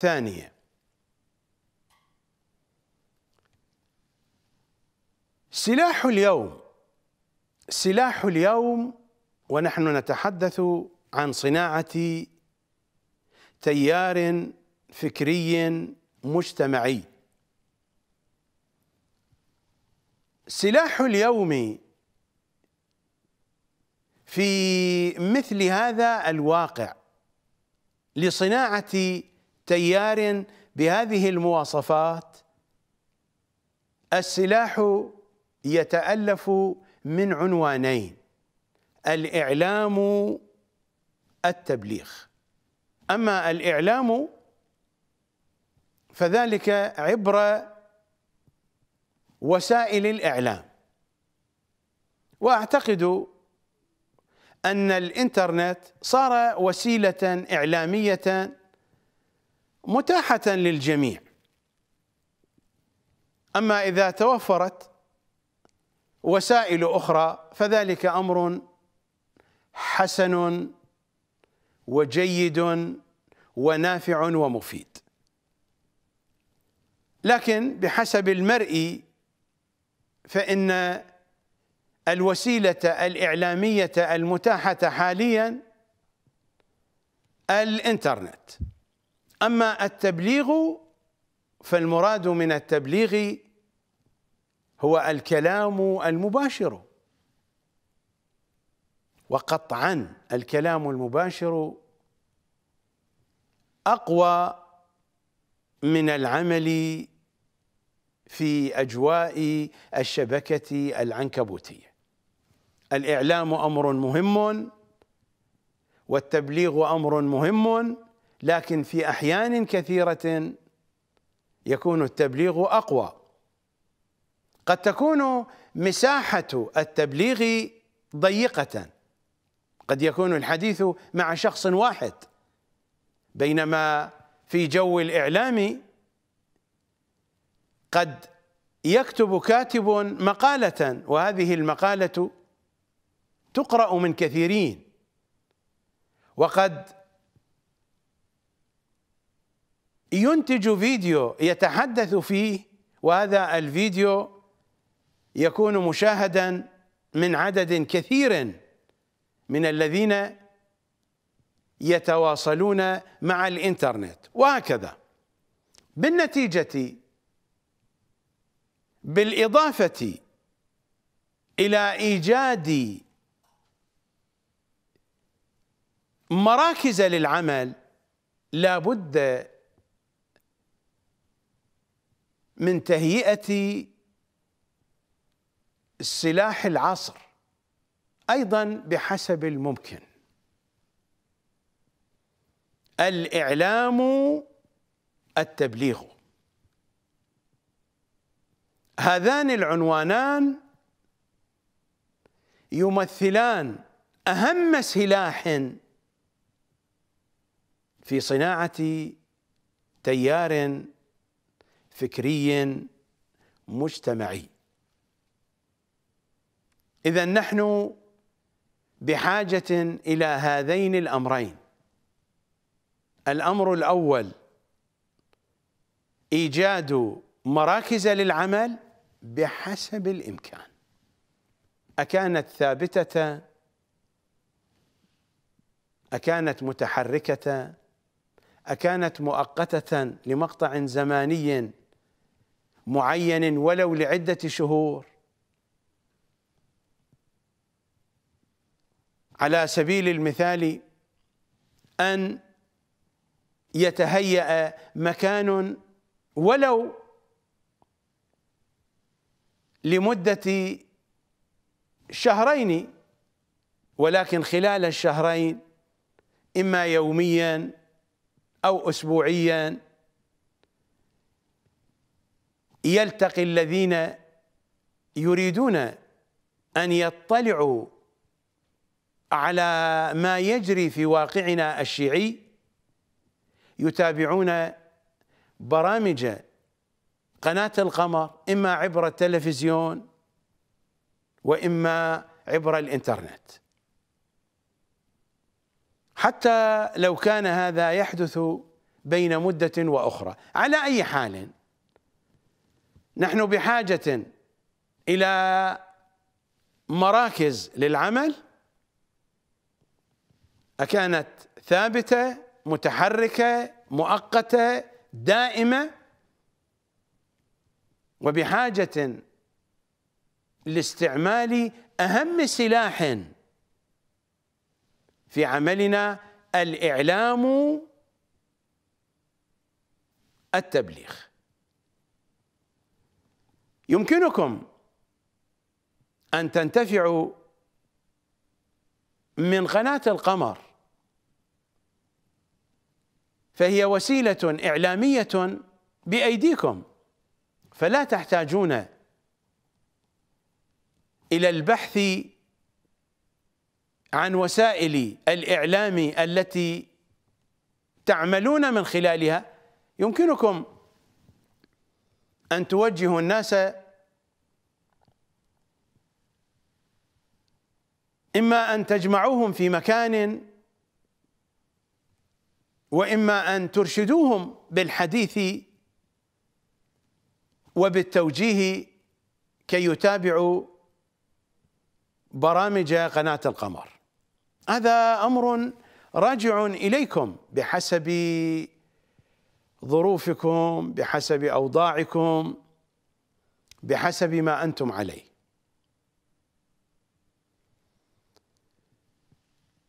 ثانية سلاح اليوم سلاح اليوم ونحن نتحدث عن صناعة تيار فكري مجتمعي سلاح اليوم في مثل هذا الواقع لصناعه تيار بهذه المواصفات السلاح يتالف من عنوانين الاعلام التبليغ اما الاعلام فذلك عبر وسائل الاعلام واعتقد ان الانترنت صار وسيله اعلاميه متاحة للجميع أما إذا توفرت وسائل أخرى فذلك أمر حسن وجيد ونافع ومفيد لكن بحسب المرء فإن الوسيلة الإعلامية المتاحة حاليا الإنترنت أما التبليغ فالمراد من التبليغ هو الكلام المباشر وقطعا الكلام المباشر أقوى من العمل في أجواء الشبكة العنكبوتية الإعلام أمر مهم والتبليغ أمر مهم لكن في احيان كثيره يكون التبليغ اقوى قد تكون مساحه التبليغ ضيقه قد يكون الحديث مع شخص واحد بينما في جو الاعلام قد يكتب كاتب مقاله وهذه المقاله تقرا من كثيرين وقد ينتج فيديو يتحدث فيه وهذا الفيديو يكون مشاهدا من عدد كثير من الذين يتواصلون مع الانترنت وهكذا بالنتيجه بالاضافه الى ايجاد مراكز للعمل لا بد من تهيئة سلاح العصر أيضا بحسب الممكن الإعلام التبليغ هذان العنوانان يمثلان أهم سلاح في صناعة تيار فكري مجتمعي اذا نحن بحاجه الى هذين الامرين الامر الاول ايجاد مراكز للعمل بحسب الامكان اكانت ثابته اكانت متحركه اكانت مؤقته لمقطع زماني معين ولو لعدة شهور على سبيل المثال أن يتهيأ مكان ولو لمدة شهرين ولكن خلال الشهرين إما يوميا أو أسبوعيا يلتقي الذين يريدون أن يطلعوا على ما يجري في واقعنا الشيعي يتابعون برامج قناة القمر إما عبر التلفزيون وإما عبر الإنترنت حتى لو كان هذا يحدث بين مدة وأخرى على أي حال نحن بحاجة إلى مراكز للعمل أكانت ثابتة متحركة مؤقتة دائمة وبحاجة لاستعمال أهم سلاح في عملنا الإعلام التبليغ يمكنكم أن تنتفعوا من قناة القمر فهي وسيلة إعلامية بأيديكم فلا تحتاجون إلى البحث عن وسائل الإعلام التي تعملون من خلالها يمكنكم أن توجهوا الناس إما أن تجمعوهم في مكان وإما أن ترشدوهم بالحديث وبالتوجيه كي يتابعوا برامج قناة القمر هذا أمر راجع إليكم بحسب ظروفكم بحسب اوضاعكم بحسب ما انتم عليه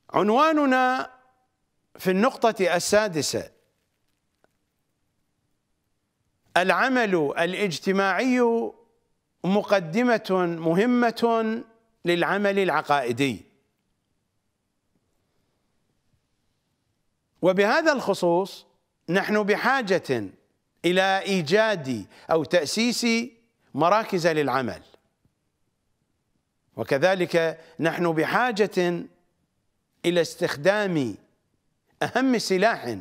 عنواننا في النقطه السادسه العمل الاجتماعي مقدمه مهمه للعمل العقائدي وبهذا الخصوص نحن بحاجة إلى إيجاد أو تأسيس مراكز للعمل وكذلك نحن بحاجة إلى استخدام أهم سلاح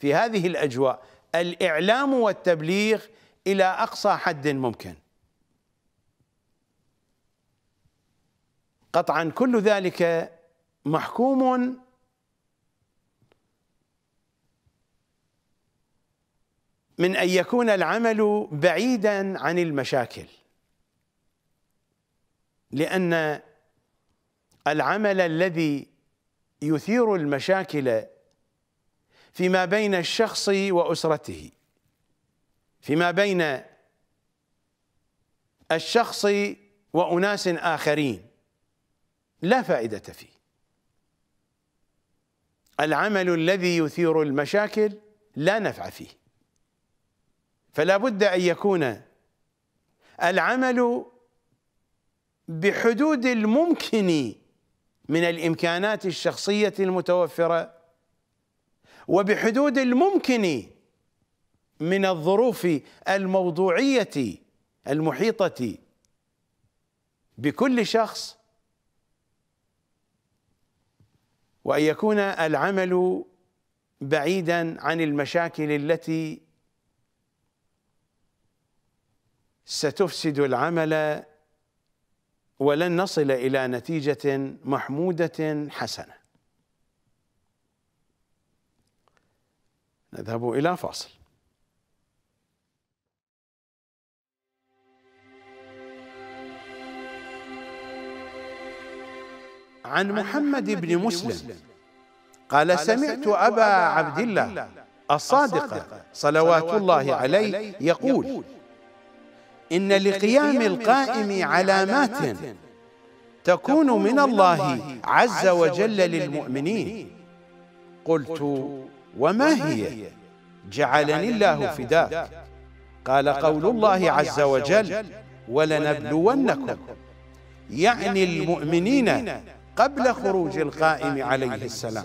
في هذه الأجواء الإعلام والتبليغ إلى أقصى حد ممكن قطعا كل ذلك محكوم من ان يكون العمل بعيدا عن المشاكل لان العمل الذي يثير المشاكل فيما بين الشخص واسرته فيما بين الشخص واناس اخرين لا فائده فيه العمل الذي يثير المشاكل لا نفع فيه فلا بد أن يكون العمل بحدود الممكن من الإمكانات الشخصية المتوفرة وبحدود الممكن من الظروف الموضوعية المحيطة بكل شخص وأن يكون العمل بعيدا عن المشاكل التي ستفسد العمل ولن نصل إلى نتيجة محمودة حسنة نذهب إلى فاصل عن محمد بن مسلم قال سمعت أبا عبد الله الصادق صلوات الله عليه يقول إن لقيام القائم علامات تكون من الله عز وجل للمؤمنين قلت وما هي جعلني الله فداك قال قول الله عز وجل ولنبلونكم يعني, يعني المؤمنين قبل خروج القائم عليه السلام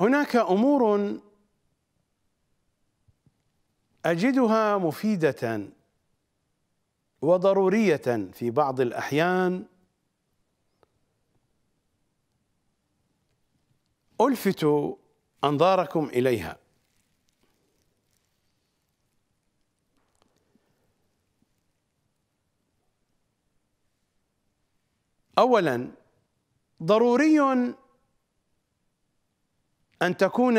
هناك امور اجدها مفيده وضروريه في بعض الاحيان الفت انظاركم اليها اولا ضروري أن تكون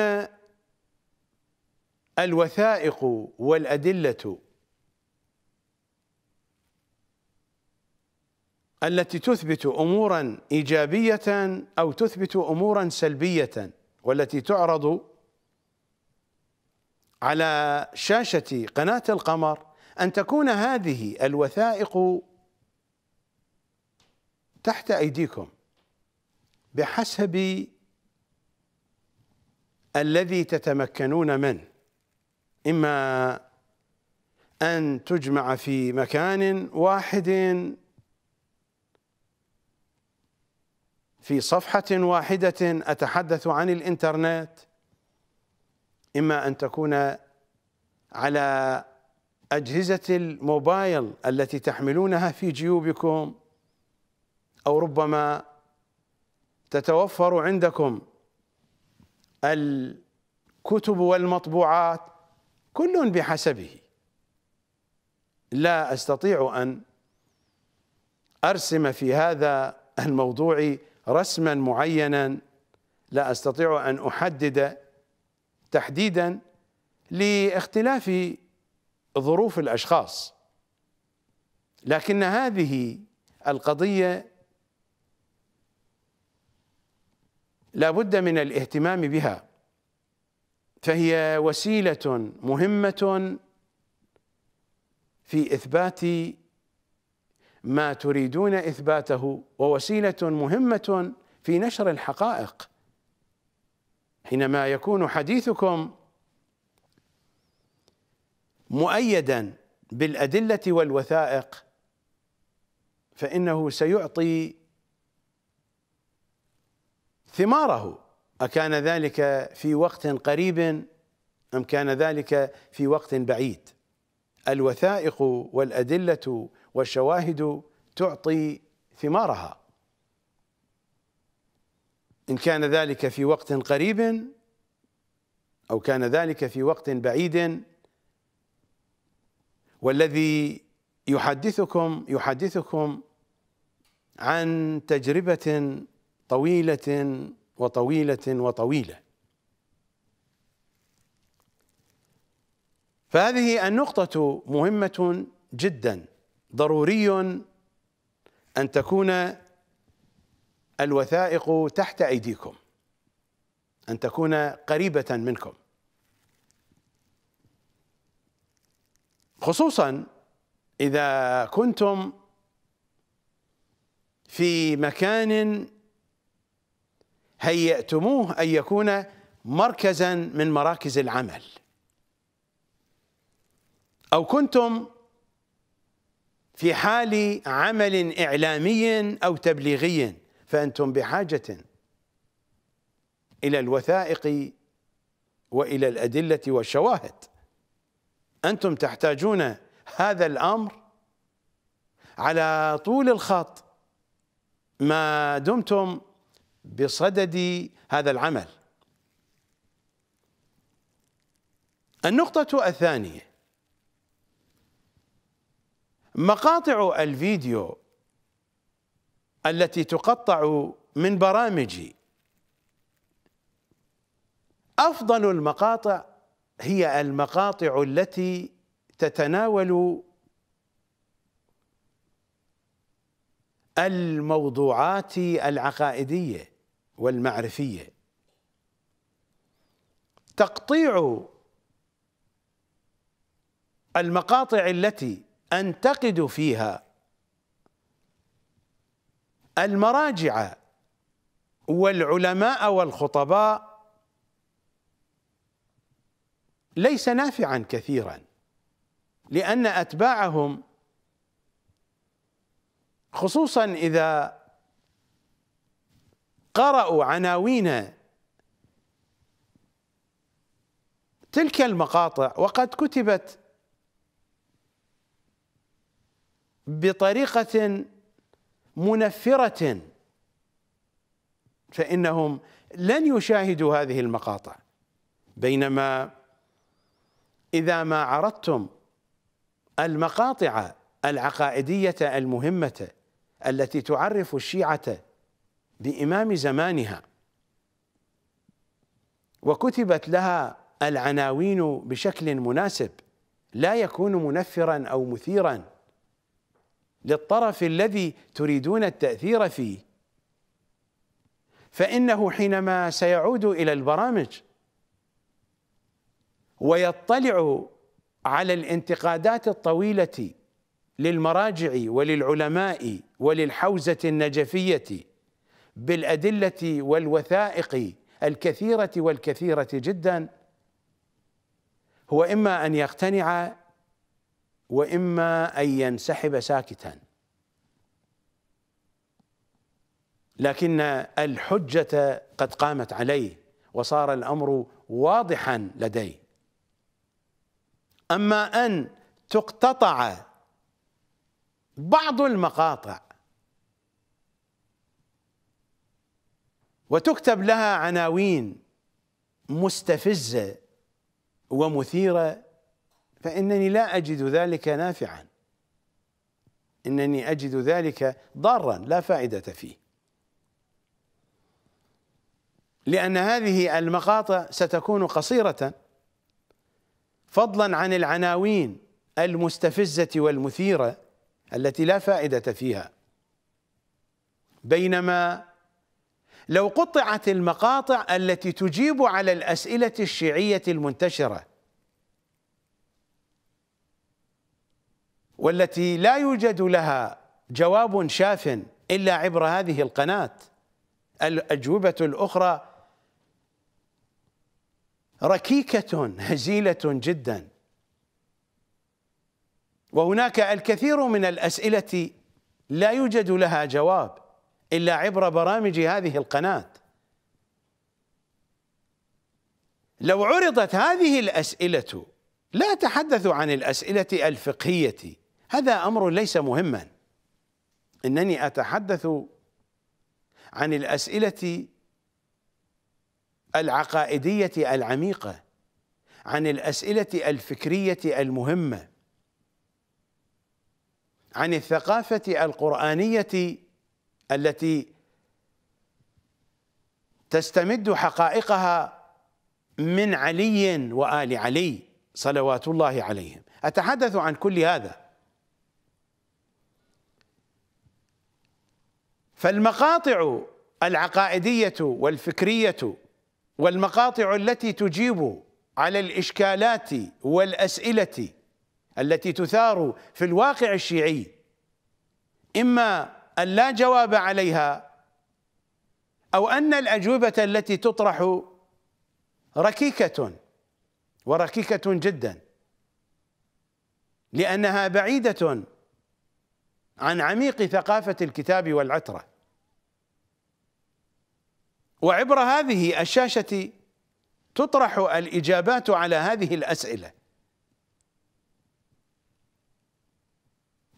الوثائق والأدلة التي تثبت امورا ايجابيه او تثبت امورا سلبيه والتي تعرض على شاشه قناه القمر ان تكون هذه الوثائق تحت ايديكم بحسب الذي تتمكنون منه إما أن تجمع في مكان واحد في صفحة واحدة أتحدث عن الإنترنت إما أن تكون على أجهزة الموبايل التي تحملونها في جيوبكم أو ربما تتوفر عندكم الكتب والمطبوعات كل بحسبه لا استطيع ان ارسم في هذا الموضوع رسما معينا لا استطيع ان احدد تحديدا لاختلاف ظروف الاشخاص لكن هذه القضيه لا بد من الاهتمام بها فهي وسيله مهمه في اثبات ما تريدون اثباته ووسيله مهمه في نشر الحقائق حينما يكون حديثكم مؤيدا بالادله والوثائق فانه سيعطي ثماره أكان ذلك في وقت قريب أم كان ذلك في وقت بعيد الوثائق والأدلة والشواهد تعطي ثمارها إن كان ذلك في وقت قريب أو كان ذلك في وقت بعيد والذي يحدثكم يحدثكم عن تجربة طويلة وطويلة وطويلة فهذه النقطة مهمة جدا ضروري أن تكون الوثائق تحت أيديكم أن تكون قريبة منكم خصوصا إذا كنتم في مكان هيأتموه أن يكون مركزا من مراكز العمل أو كنتم في حال عمل إعلامي أو تبليغي فأنتم بحاجة إلى الوثائق وإلى الأدلة والشواهد أنتم تحتاجون هذا الأمر على طول الخط ما دمتم بصدد هذا العمل النقطة الثانية مقاطع الفيديو التي تقطع من برامجي أفضل المقاطع هي المقاطع التي تتناول الموضوعات العقائدية والمعرفيه تقطيع المقاطع التي انتقد فيها المراجع والعلماء والخطباء ليس نافعا كثيرا لان اتباعهم خصوصا اذا قرأوا عناوين تلك المقاطع وقد كتبت بطريقة منفرة فإنهم لن يشاهدوا هذه المقاطع بينما إذا ما عرضتم المقاطع العقائدية المهمة التي تعرف الشيعة لإمام زمانها وكتبت لها العناوين بشكل مناسب لا يكون منفرا أو مثيرا للطرف الذي تريدون التأثير فيه فإنه حينما سيعود إلى البرامج ويطلع على الانتقادات الطويلة للمراجع وللعلماء وللحوزة النجفية بالادله والوثائق الكثيره والكثيره جدا هو اما ان يقتنع واما ان ينسحب ساكتا لكن الحجه قد قامت عليه وصار الامر واضحا لديه اما ان تقتطع بعض المقاطع وتكتب لها عناوين مستفزه ومثيره فانني لا اجد ذلك نافعا انني اجد ذلك ضارا لا فائده فيه لان هذه المقاطع ستكون قصيره فضلا عن العناوين المستفزه والمثيره التي لا فائده فيها بينما لو قطعت المقاطع التي تجيب على الأسئلة الشيعية المنتشرة والتي لا يوجد لها جواب شاف إلا عبر هذه القناة الأجوبة الأخرى ركيكة هزيلة جدا وهناك الكثير من الأسئلة لا يوجد لها جواب إلا عبر برامج هذه القناة لو عرضت هذه الأسئلة لا أتحدث عن الأسئلة الفقهية هذا أمر ليس مهما إنني أتحدث عن الأسئلة العقائدية العميقة عن الأسئلة الفكرية المهمة عن الثقافة القرآنية التي تستمد حقائقها من علي وآل علي صلوات الله عليهم أتحدث عن كل هذا فالمقاطع العقائدية والفكرية والمقاطع التي تجيب على الإشكالات والأسئلة التي تثار في الواقع الشيعي إما أن لا جواب عليها أو أن الأجوبة التي تطرح ركيكة وركيكة جدا لأنها بعيدة عن عميق ثقافة الكتاب والعترة وعبر هذه الشاشة تطرح الإجابات على هذه الأسئلة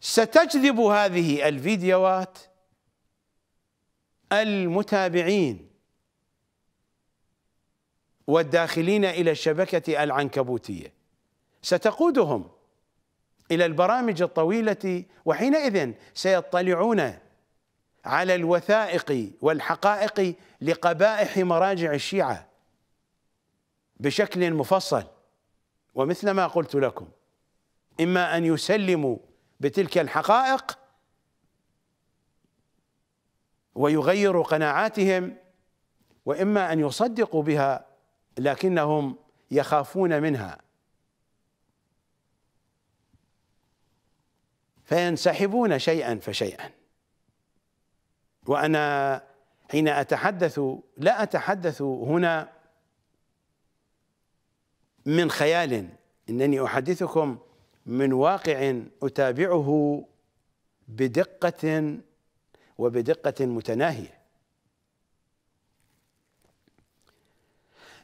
ستجذب هذه الفيديوهات المتابعين والداخلين الى الشبكه العنكبوتيه ستقودهم الى البرامج الطويله وحينئذ سيطلعون على الوثائق والحقائق لقبائح مراجع الشيعه بشكل مفصل ومثل ما قلت لكم اما ان يسلموا بتلك الحقائق ويغير قناعاتهم واما ان يصدقوا بها لكنهم يخافون منها فينسحبون شيئا فشيئا وانا حين اتحدث لا اتحدث هنا من خيال انني احدثكم من واقع أتابعه بدقة وبدقة متناهية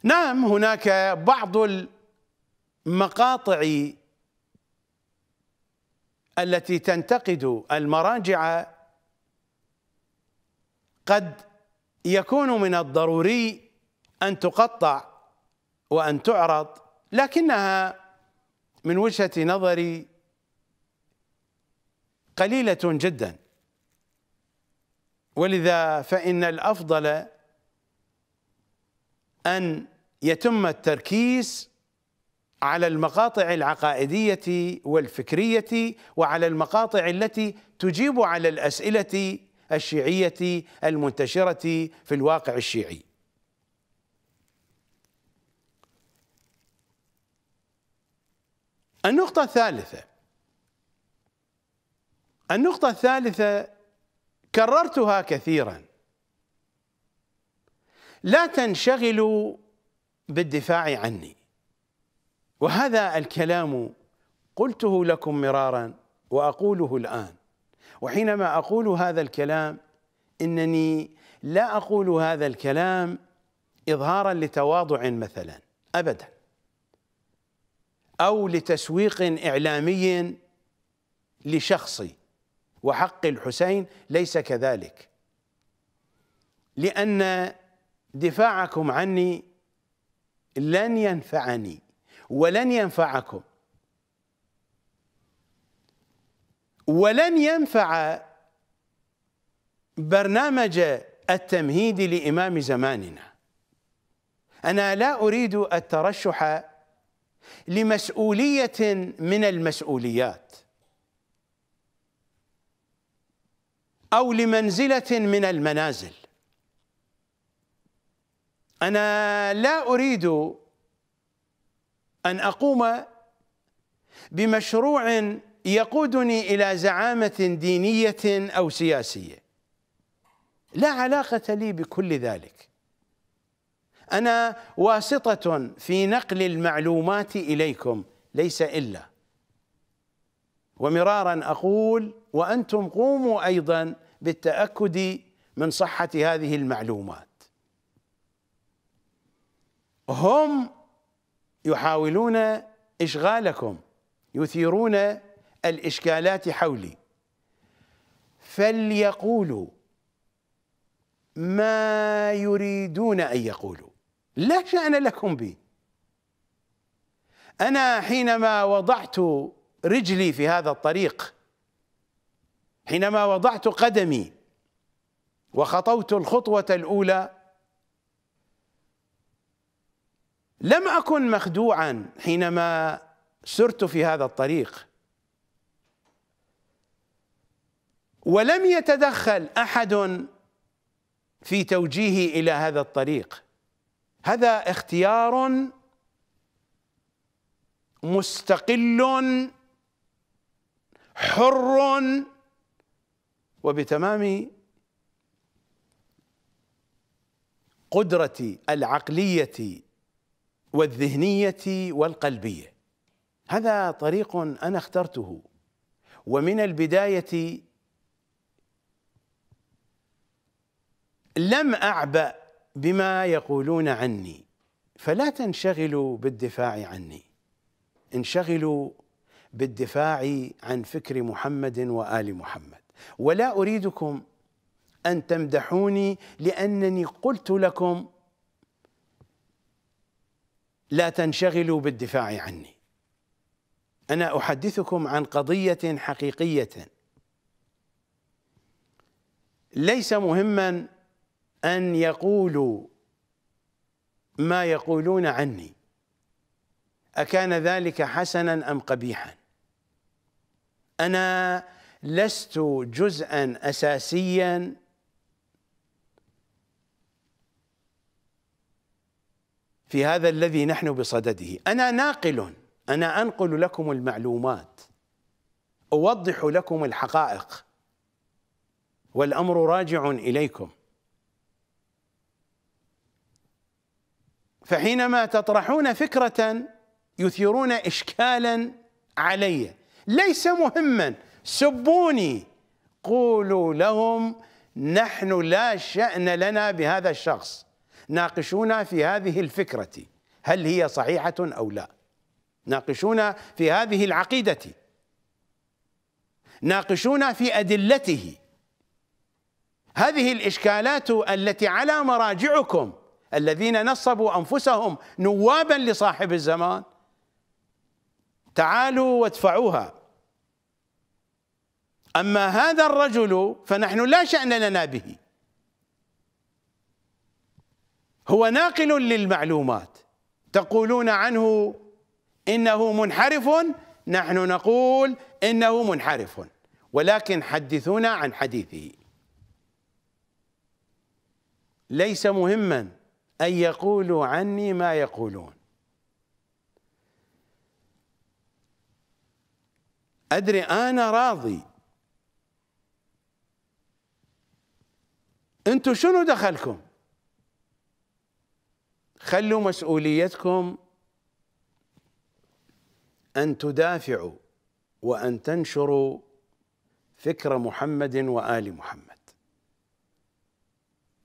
نعم هناك بعض المقاطع التي تنتقد المراجع قد يكون من الضروري أن تقطع وأن تعرض لكنها من وجهة نظري قليلة جدا ولذا فإن الأفضل أن يتم التركيز على المقاطع العقائدية والفكرية وعلى المقاطع التي تجيب على الأسئلة الشيعية المنتشرة في الواقع الشيعي النقطة الثالثة النقطة الثالثة كررتها كثيرا لا تنشغلوا بالدفاع عني وهذا الكلام قلته لكم مرارا واقوله الان وحينما اقول هذا الكلام انني لا اقول هذا الكلام اظهارا لتواضع مثلا ابدا أو لتسويق إعلامي لشخصي وحق الحسين ليس كذلك لأن دفاعكم عني لن ينفعني ولن ينفعكم ولن ينفع برنامج التمهيد لإمام زماننا أنا لا أريد الترشح لمسؤوليه من المسؤوليات او لمنزله من المنازل انا لا اريد ان اقوم بمشروع يقودني الى زعامه دينيه او سياسيه لا علاقه لي بكل ذلك انا واسطه في نقل المعلومات اليكم ليس الا ومرارا اقول وانتم قوموا ايضا بالتاكد من صحه هذه المعلومات هم يحاولون اشغالكم يثيرون الاشكالات حولي فليقولوا ما يريدون ان يقولوا لا شأن لكم بي أنا حينما وضعت رجلي في هذا الطريق حينما وضعت قدمي وخطوت الخطوة الأولى لم أكن مخدوعا حينما سرت في هذا الطريق ولم يتدخل أحد في توجيهي إلى هذا الطريق هذا اختيار مستقل حر وبتمام قدرة العقلية والذهنية والقلبية هذا طريق أنا اخترته ومن البداية لم أعبأ بما يقولون عني فلا تنشغلوا بالدفاع عني انشغلوا بالدفاع عن فكر محمد وال محمد ولا اريدكم ان تمدحوني لانني قلت لكم لا تنشغلوا بالدفاع عني انا احدثكم عن قضيه حقيقيه ليس مهما أن يقولوا ما يقولون عني أكان ذلك حسنا أم قبيحا أنا لست جزءا أساسيا في هذا الذي نحن بصدده أنا ناقل أنا أنقل لكم المعلومات أوضح لكم الحقائق والأمر راجع إليكم فحينما تطرحون فكرة يثيرون إشكالا علي ليس مهما سبوني قولوا لهم نحن لا شأن لنا بهذا الشخص ناقشونا في هذه الفكرة هل هي صحيحة أو لا ناقشونا في هذه العقيدة ناقشونا في أدلته هذه الإشكالات التي على مراجعكم الذين نصبوا انفسهم نوابا لصاحب الزمان تعالوا وادفعوها اما هذا الرجل فنحن لا شان لنا به هو ناقل للمعلومات تقولون عنه انه منحرف نحن نقول انه منحرف ولكن حدثونا عن حديثه ليس مهما أن يقولوا عني ما يقولون أدري أنا راضي أنتم شنو دخلكم خلوا مسؤوليتكم أن تدافعوا وأن تنشروا فكر محمد وآل محمد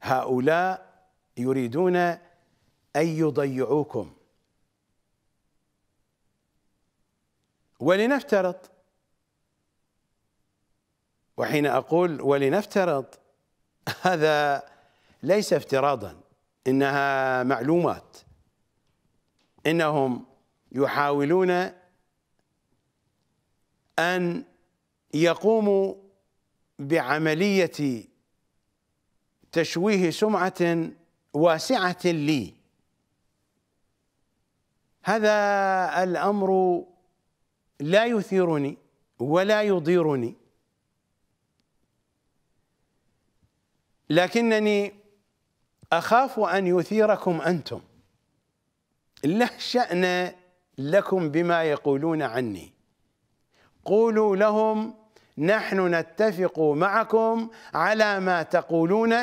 هؤلاء يريدون أن يضيعوكم ولنفترض وحين أقول ولنفترض هذا ليس افتراضا إنها معلومات إنهم يحاولون أن يقوموا بعملية تشويه سمعة واسعة لي هذا الأمر لا يثيرني ولا يضيرني لكنني أخاف أن يثيركم أنتم لا شأن لكم بما يقولون عني قولوا لهم نحن نتفق معكم على ما تقولون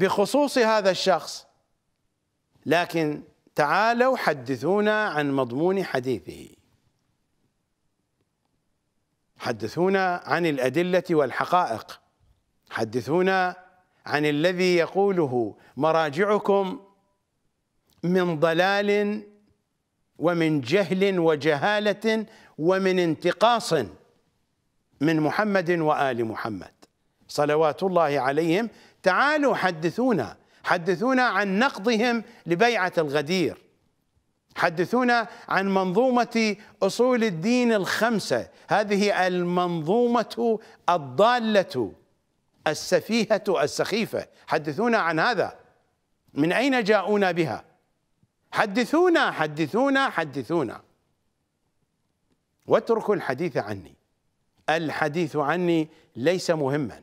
بخصوص هذا الشخص لكن تعالوا حدثونا عن مضمون حديثه حدثونا عن الأدلة والحقائق حدثونا عن الذي يقوله مراجعكم من ضلال ومن جهل وجهالة ومن انتقاص من محمد وآل محمد صلوات الله عليهم تعالوا حدثونا حدثونا عن نقضهم لبيعة الغدير حدثونا عن منظومة أصول الدين الخمسة هذه المنظومة الضالة السفيهة السخيفة حدثونا عن هذا من أين جاءونا بها حدثونا حدثونا حدثونا واتركوا الحديث عني الحديث عني ليس مهما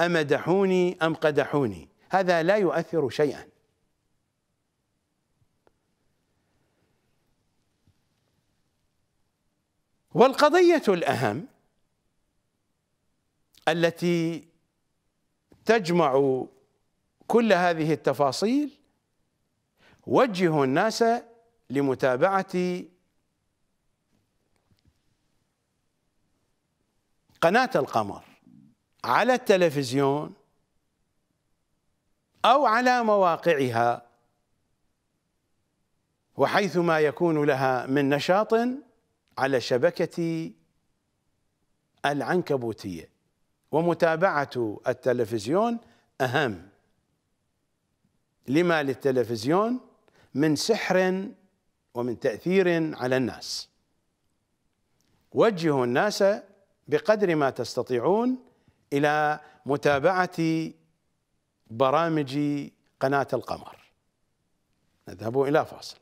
أمدحوني أم قدحوني هذا لا يؤثر شيئا والقضية الأهم التي تجمع كل هذه التفاصيل وجه الناس لمتابعة قناة القمر على التلفزيون أو على مواقعها وحيثما يكون لها من نشاط على شبكة العنكبوتية ومتابعة التلفزيون أهم لما للتلفزيون من سحر ومن تأثير على الناس وجهوا الناس بقدر ما تستطيعون الى متابعه برامج قناه القمر نذهب الى فاصل